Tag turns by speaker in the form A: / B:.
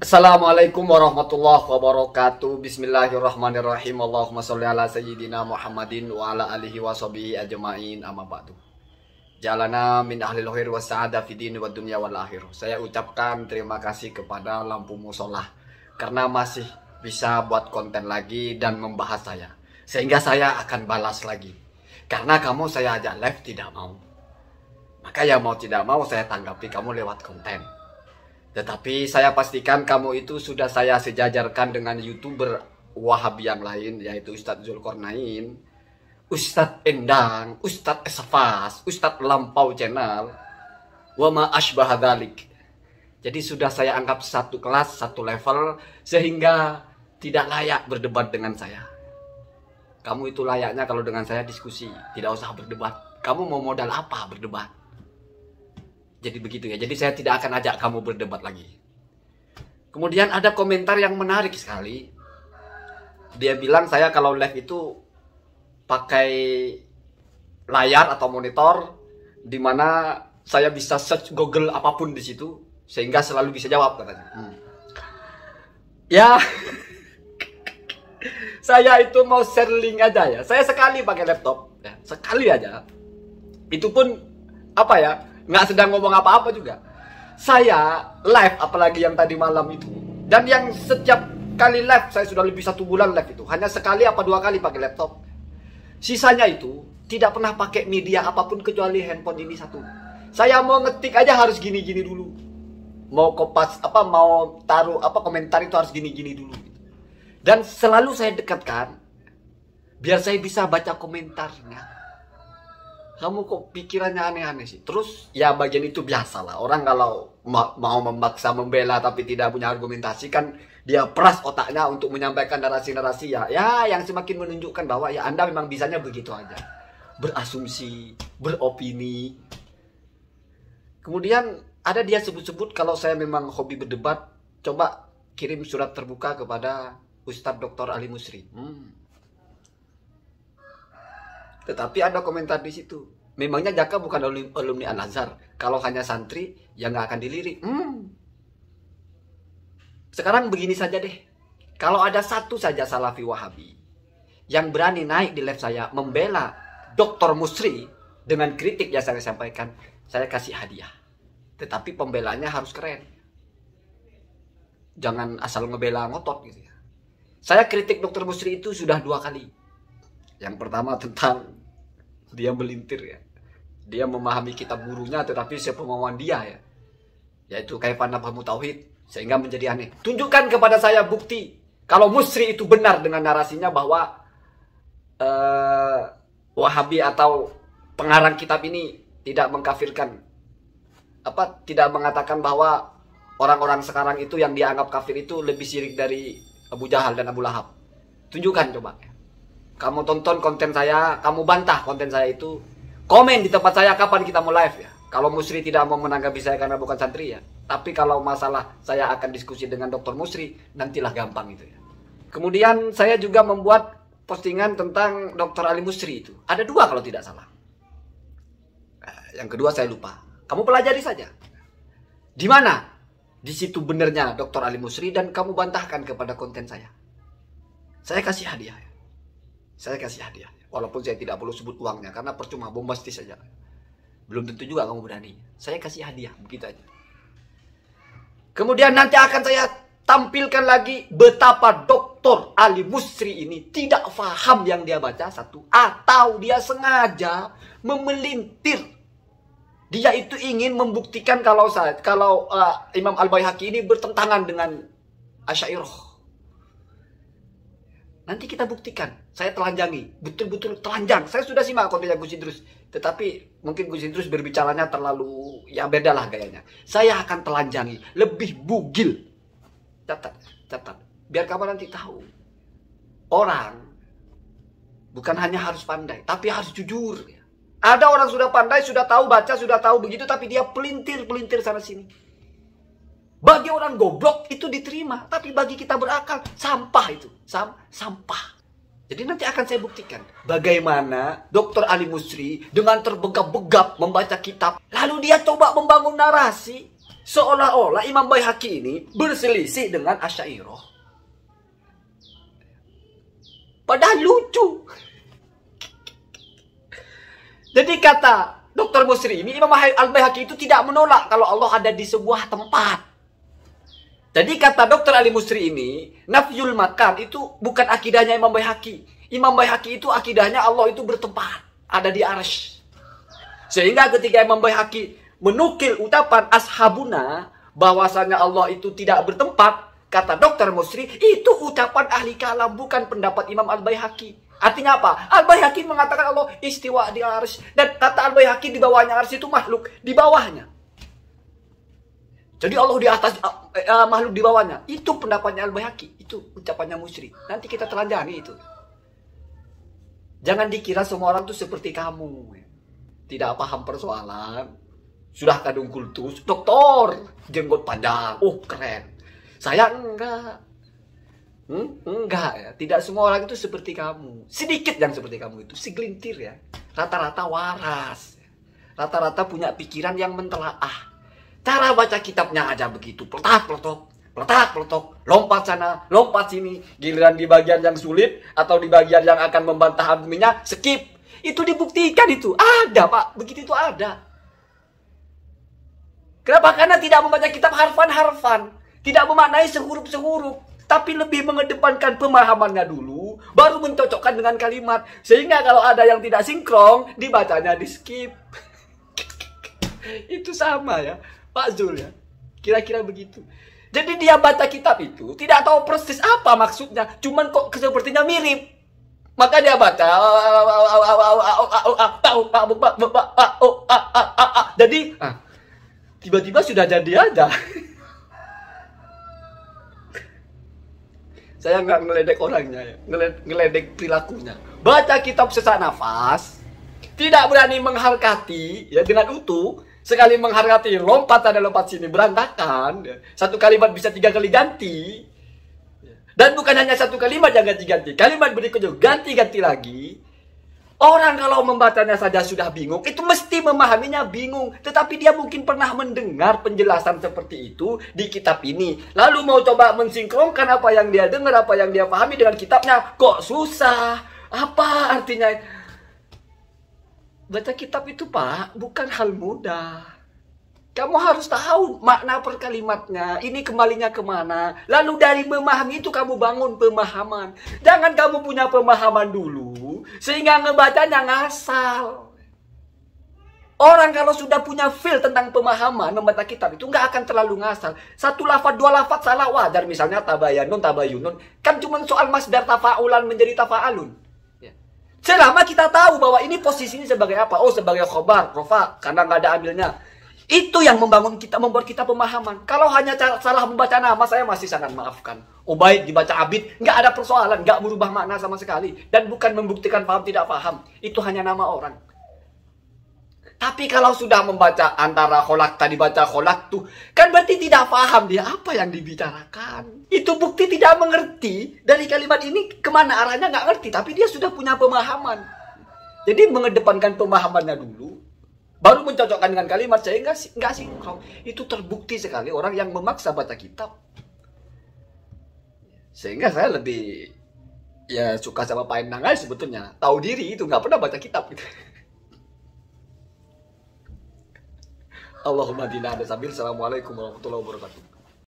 A: Assalamualaikum warahmatullahi wabarakatuh Bismillahirrahmanirrahim Allahumma salli ala sayyidina Muhammadin Wa ala alihi wa sahbihi ajma'in Amma ba'du Jalana min ahli lohir wa sa'ada fidin wa dunia wal akhir Saya ucapkan terima kasih kepada Lampu Musolah Karena masih bisa buat konten lagi dan membahas saya Sehingga saya akan balas lagi Karena kamu saya ajak live tidak mau Maka ya mau tidak mau saya tanggapi kamu lewat konten tetapi saya pastikan kamu itu sudah saya sejajarkan dengan youtuber Wahabi yang lain yaitu Ustadz Zulkarnain, Ustadz Endang, Ustadz Esfas, Ustadz Lampau Channel, Wama Ashbah Jadi sudah saya anggap satu kelas, satu level sehingga tidak layak berdebat dengan saya. Kamu itu layaknya kalau dengan saya diskusi, tidak usah berdebat. Kamu mau modal apa berdebat? Jadi begitu ya. Jadi saya tidak akan ajak kamu berdebat lagi. Kemudian ada komentar yang menarik sekali. Dia bilang saya kalau live itu pakai layar atau monitor di mana saya bisa search Google apapun di situ sehingga selalu bisa jawab katanya. Hmm. Ya, saya itu mau share link aja ya. Saya sekali pakai laptop, ya. sekali aja. Itu pun apa ya? nggak sedang ngomong apa-apa juga. Saya live apalagi yang tadi malam itu dan yang setiap kali live saya sudah lebih satu bulan live itu hanya sekali apa dua kali pakai laptop. Sisanya itu tidak pernah pakai media apapun kecuali handphone ini satu. Saya mau ngetik aja harus gini-gini dulu. Mau kopas apa mau taruh apa komentar itu harus gini-gini dulu. Dan selalu saya dekatkan biar saya bisa baca komentarnya kamu kok pikirannya aneh-aneh sih terus ya bagian itu biasa lah orang kalau ma mau memaksa membela tapi tidak punya argumentasi kan dia peras otaknya untuk menyampaikan narasi-narasi ya ya yang semakin menunjukkan bahwa ya anda memang bisanya begitu aja berasumsi beropini kemudian ada dia sebut-sebut kalau saya memang hobi berdebat coba kirim surat terbuka kepada Ustadz Dr. Ali Musri hmm. Tetapi ada komentar di situ. Memangnya Jaka bukan alumni, Al Azhar. Kalau hanya santri, ya nggak akan dilirik. Hmm. Sekarang begini saja deh. Kalau ada satu saja Salafi Wahabi yang berani naik di live saya membela Dr. Musri dengan kritik yang saya sampaikan, saya kasih hadiah. Tetapi pembelaannya harus keren. Jangan asal ngebela ngotot gitu ya. Saya kritik Dr. Musri itu sudah dua kali yang pertama tentang dia melintir ya. Dia memahami kitab gurunya tetapi sepemauan dia ya. Yaitu kaifan nafhamu tauhid sehingga menjadi aneh. Tunjukkan kepada saya bukti kalau musri itu benar dengan narasinya bahwa uh, Wahabi atau pengarang kitab ini tidak mengkafirkan apa tidak mengatakan bahwa orang-orang sekarang itu yang dianggap kafir itu lebih sirik dari Abu Jahal dan Abu Lahab. Tunjukkan coba kamu tonton konten saya, kamu bantah konten saya itu, komen di tempat saya kapan kita mau live ya. Kalau Musri tidak mau menanggapi saya karena bukan santri ya. Tapi kalau masalah saya akan diskusi dengan Dokter Musri, nantilah gampang itu ya. Kemudian saya juga membuat postingan tentang Dokter Ali Musri itu. Ada dua kalau tidak salah. Eh, yang kedua saya lupa. Kamu pelajari saja. Di mana? Di situ benernya Dokter Ali Musri dan kamu bantahkan kepada konten saya. Saya kasih hadiah. Ya saya kasih hadiah walaupun saya tidak perlu sebut uangnya karena percuma bombastis saja belum tentu juga kamu berani saya kasih hadiah begitu aja kemudian nanti akan saya tampilkan lagi betapa dokter Ali Musri ini tidak faham yang dia baca satu atau dia sengaja memelintir dia itu ingin membuktikan kalau saat kalau uh, Imam Al Baihaqi ini bertentangan dengan Asyairah Nanti kita buktikan. Saya telanjangi, betul-betul telanjang. Saya sudah simak kontennya Gus Idrus, tetapi mungkin Gus Idrus berbicaranya terlalu ya beda lah gayanya. Saya akan telanjangi, lebih bugil. Catat, catat. Biar kamu nanti tahu. Orang bukan hanya harus pandai, tapi harus jujur. Ada orang sudah pandai, sudah tahu baca, sudah tahu begitu, tapi dia pelintir-pelintir sana sini. Bagi orang goblok itu diterima, tapi bagi kita berakal sampah itu, Sam, sampah. Jadi nanti akan saya buktikan bagaimana Dr. Ali Musri dengan terbegap-begap membaca kitab, lalu dia coba membangun narasi seolah-olah Imam Baihaqi ini berselisih dengan Asy'ariyah. Padahal lucu. Jadi kata Dr. Musri ini Imam Al-Baihaqi itu tidak menolak kalau Allah ada di sebuah tempat. Jadi kata dokter Ali Musri ini, nafyul makan itu bukan akidahnya Imam Bayhaki. Imam Bayhaki itu akidahnya Allah itu bertempat, ada di arsh. Sehingga ketika Imam Bayhaki menukil ucapan ashabuna bahwasanya Allah itu tidak bertempat, kata dokter Musri, itu ucapan ahli kalam bukan pendapat Imam al Bayhaki. Artinya apa? al Bayhaki mengatakan Allah istiwa di arsy dan kata al Bayhaki di bawahnya arsy itu makhluk, di bawahnya. Jadi Allah di atas uh, uh, makhluk di bawahnya. Itu pendapatnya Al-Baihaqi, itu ucapannya Musri. Nanti kita telanjangi itu. Jangan dikira semua orang itu seperti kamu. Tidak paham persoalan. Sudah kadung kultus, doktor, jenggot panjang. Oh, keren. Saya enggak. Hmm? Enggak ya, tidak semua orang itu seperti kamu. Sedikit yang seperti kamu itu, segelintir ya. Rata-rata waras. Rata-rata punya pikiran yang mentelaah Cara baca kitabnya aja begitu, peletak peletok, peletak peletok, lompat sana, lompat sini, giliran di bagian yang sulit atau di bagian yang akan membantah adminnya, skip. Itu dibuktikan itu, ada Pak, begitu itu ada. Kenapa? Karena tidak membaca kitab harfan-harfan, tidak memaknai sehuruf-sehuruf, tapi lebih mengedepankan pemahamannya dulu, baru mencocokkan dengan kalimat. Sehingga kalau ada yang tidak sinkron, dibacanya di skip. Itu sama ya. Pak Zul ya. Kira-kira begitu. Jadi dia baca kitab itu tidak tahu persis apa maksudnya, cuman kok sepertinya mirip. Maka dia baca. Jadi tiba-tiba sudah jadi aja. Saya nggak ngeledek orangnya, ya. ngeledek perilakunya. Baca kitab sesak nafas, tidak berani mengharkati ya dengan utuh, Sekali menghargai lompat ada lompat sini berantakan. Satu kalimat bisa tiga kali ganti. Dan bukan hanya satu kalimat yang ganti-ganti. Kalimat berikutnya ganti-ganti lagi. Orang kalau membacanya saja sudah bingung, itu mesti memahaminya bingung. Tetapi dia mungkin pernah mendengar penjelasan seperti itu di kitab ini. Lalu mau coba mensinkronkan apa yang dia dengar, apa yang dia pahami dengan kitabnya. Kok susah? Apa artinya? baca kitab itu Pak bukan hal mudah. Kamu harus tahu makna perkalimatnya. ini kembalinya kemana. Lalu dari memahami itu kamu bangun pemahaman. Jangan kamu punya pemahaman dulu, sehingga ngebacanya ngasal. Orang kalau sudah punya feel tentang pemahaman membaca kitab itu nggak akan terlalu ngasal. Satu lafad, dua lafad salah wajar. Misalnya tabayanun, tabayunun. Kan cuma soal masdar tafa'ulan menjadi tafa'alun. Selama kita tahu bahwa ini posisinya sebagai apa? Oh, sebagai khobar, rofa, karena nggak ada ambilnya. Itu yang membangun kita, membuat kita pemahaman. Kalau hanya salah membaca nama, saya masih sangat maafkan. Ubaid dibaca Abid, nggak ada persoalan, nggak berubah makna sama sekali. Dan bukan membuktikan paham tidak paham. Itu hanya nama orang. Tapi kalau sudah membaca antara kolak tadi baca kolak tuh, kan berarti tidak paham dia apa yang dibicarakan. Itu bukti tidak mengerti dari kalimat ini kemana arahnya nggak ngerti, tapi dia sudah punya pemahaman. Jadi mengedepankan pemahamannya dulu, baru mencocokkan dengan kalimat saya nggak sih nggak sih. Itu terbukti sekali orang yang memaksa baca kitab. Sehingga saya lebih ya suka sama Pak Enang aja sebetulnya. Tahu diri itu nggak pernah baca kitab gitu. Allahumma dina ada sabil. Assalamualaikum warahmatullahi wabarakatuh.